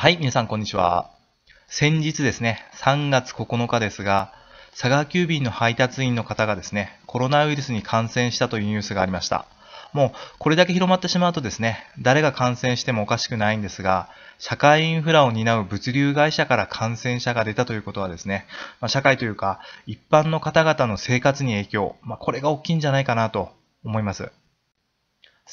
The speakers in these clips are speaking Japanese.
はい、皆さんこんにちは。先日ですね、3月9日ですが、佐川急便の配達員の方がですね、コロナウイルスに感染したというニュースがありました。もう、これだけ広まってしまうとですね、誰が感染してもおかしくないんですが、社会インフラを担う物流会社から感染者が出たということはですね、まあ、社会というか、一般の方々の生活に影響、まあ、これが大きいんじゃないかなと思います。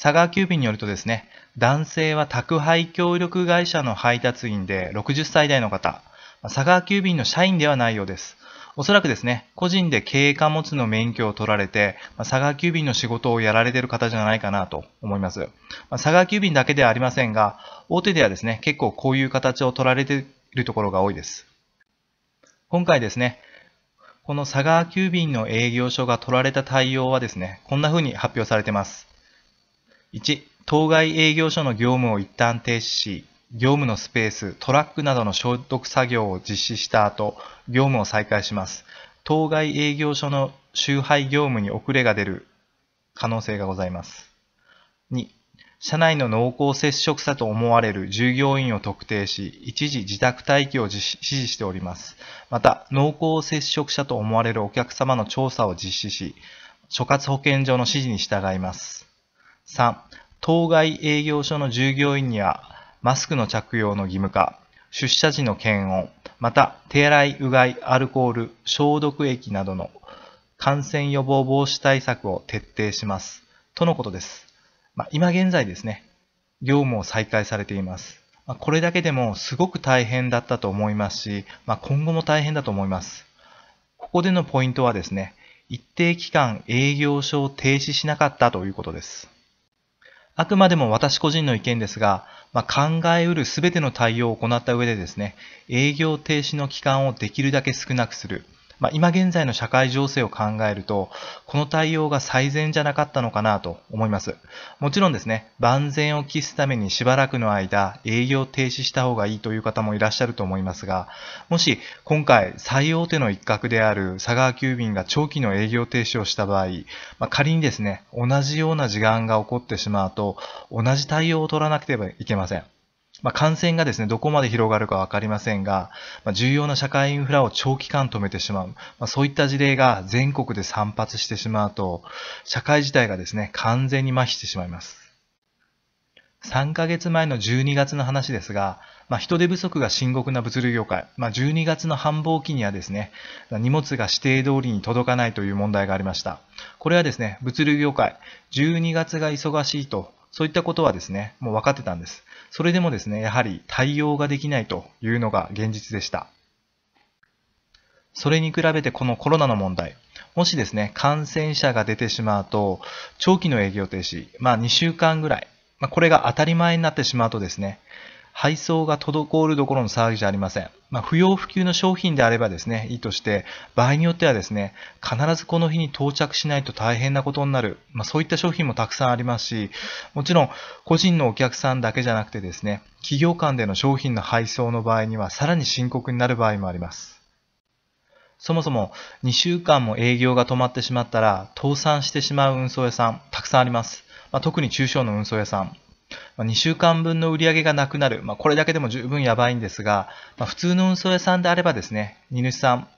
佐川急便によるとですね、男性は宅配協力会社の配達員で60歳代の方、佐川急便の社員ではないようです。おそらくですね、個人で軽貨物の免許を取られて、ま佐川急便の仕事をやられている方じゃないかなと思います。ま佐川急便だけではありませんが、大手ではですね、結構こういう形を取られているところが多いです。今回ですね、この佐川急便の営業所が取られた対応はですね、こんな風に発表されています。1、当該営業所の業務を一旦停止し、業務のスペース、トラックなどの消毒作業を実施した後、業務を再開します。当該営業所の集配業務に遅れが出る可能性がございます。2、社内の濃厚接触者と思われる従業員を特定し、一時自宅待機を指示しております。また、濃厚接触者と思われるお客様の調査を実施し、諸葛保健所の指示に従います。3、当該営業所の従業員にはマスクの着用の義務化、出社時の検温、また手洗い、うがい、アルコール、消毒液などの感染予防防止対策を徹底します。とのことです。まあ、今現在ですね、業務を再開されています。まあ、これだけでもすごく大変だったと思いますし、まあ、今後も大変だと思います。ここでのポイントはですね、一定期間営業所を停止しなかったということです。あくまでも私個人の意見ですが、まあ、考えうるすべての対応を行った上でですね、営業停止の期間をできるだけ少なくする。まあ、今現在の社会情勢を考えると、この対応が最善じゃなかったのかなと思います。もちろんですね、万全を期すためにしばらくの間、営業停止した方がいいという方もいらっしゃると思いますが、もし今回最大手の一角である佐川急便が長期の営業停止をした場合、まあ、仮にですね、同じような時間が起こってしまうと、同じ対応を取らなければいけません。まあ、感染がですね、どこまで広がるかわかりませんが、まあ、重要な社会インフラを長期間止めてしまう、まあ、そういった事例が全国で散発してしまうと、社会自体がですね、完全に麻痺してしまいます。3ヶ月前の12月の話ですが、まあ、人手不足が深刻な物流業界、まあ、12月の繁忙期にはですね、荷物が指定通りに届かないという問題がありました。これはですね、物流業界、12月が忙しいとそういったことはですね、もう分かってたんです。それでもですね、やはり対応ができないというのが現実でした。それに比べてこのコロナの問題、もしですね、感染者が出てしまうと、長期の営業停止、まあ2週間ぐらい、まあ、これが当たり前になってしまうとですね、配送が滞るどころの騒ぎじゃありません。まあ、不要不急の商品であればですね、いいとして、場合によってはですね、必ずこの日に到着しないと大変なことになる、まあ、そういった商品もたくさんありますし、もちろん個人のお客さんだけじゃなくてですね、企業間での商品の配送の場合にはさらに深刻になる場合もあります。そもそも2週間も営業が止まってしまったら、倒産してしまう運送屋さん、たくさんあります。まあ、特に中小の運送屋さん。ま2週間分の売り上げがなくなる、まあ、これだけでも十分やばいんですが、まあ、普通の運送屋さんであればですね、荷主さん、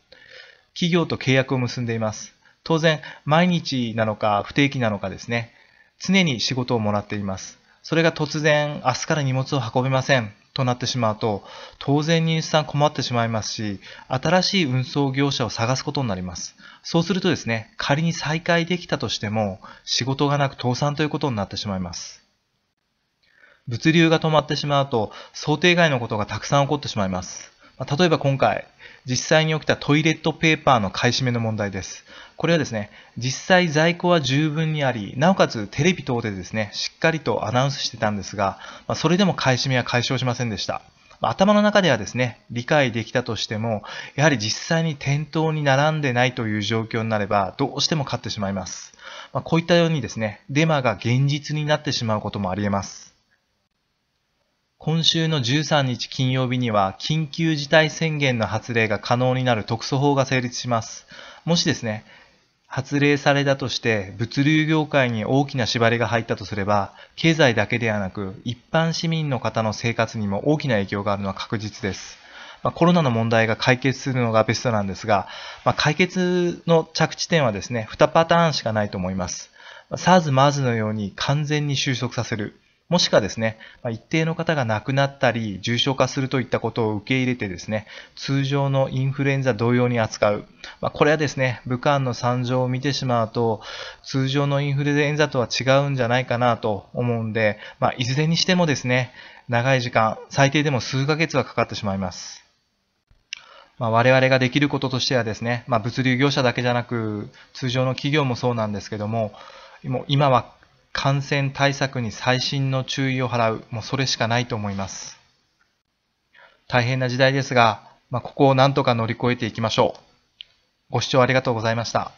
企業と契約を結んでいます。当然、毎日なのか不定期なのかですね、常に仕事をもらっています。それが突然、明日から荷物を運べませんとなってしまうと、当然荷主さん困ってしまいますし、新しい運送業者を探すことになります。そうするとですね、仮に再開できたとしても、仕事がなく倒産ということになってしまいます。物流が止まってしまうと想定外のことがたくさん起こってしまいます。例えば今回、実際に起きたトイレットペーパーの買い占めの問題です。これはですね、実際在庫は十分にあり、なおかつテレビ等でですね、しっかりとアナウンスしてたんですが、それでも買い占めは解消しませんでした。頭の中ではですね、理解できたとしても、やはり実際に店頭に並んでないという状況になれば、どうしても買ってしまいます。まこういったようにですね、デマが現実になってしまうこともあり得ます。今週の13日金曜日には緊急事態宣言の発令が可能になる特措法が成立します。もしですね、発令されたとして物流業界に大きな縛りが入ったとすれば経済だけではなく一般市民の方の生活にも大きな影響があるのは確実です、まあ、コロナの問題が解決するのがベストなんですが、まあ、解決の着地点はですね2パターンしかないと思います SARS、m a r s のように完全に収束させるもしくはですね、ま一定の方が亡くなったり、重症化するといったことを受け入れてですね、通常のインフルエンザ同様に扱う。まあ、これはですね、武漢の惨状を見てしまうと、通常のインフルエンザとは違うんじゃないかなと思うんで、まあ、いずれにしてもですね、長い時間、最低でも数ヶ月はかかってしまいます。まあ、我々ができることとしてはですね、まあ、物流業者だけじゃなく、通常の企業もそうなんですけども、今は感染対策に細心の注意を払う、もうそれしかないと思います。大変な時代ですが、まあ、ここを何とか乗り越えていきましょう。ご視聴ありがとうございました。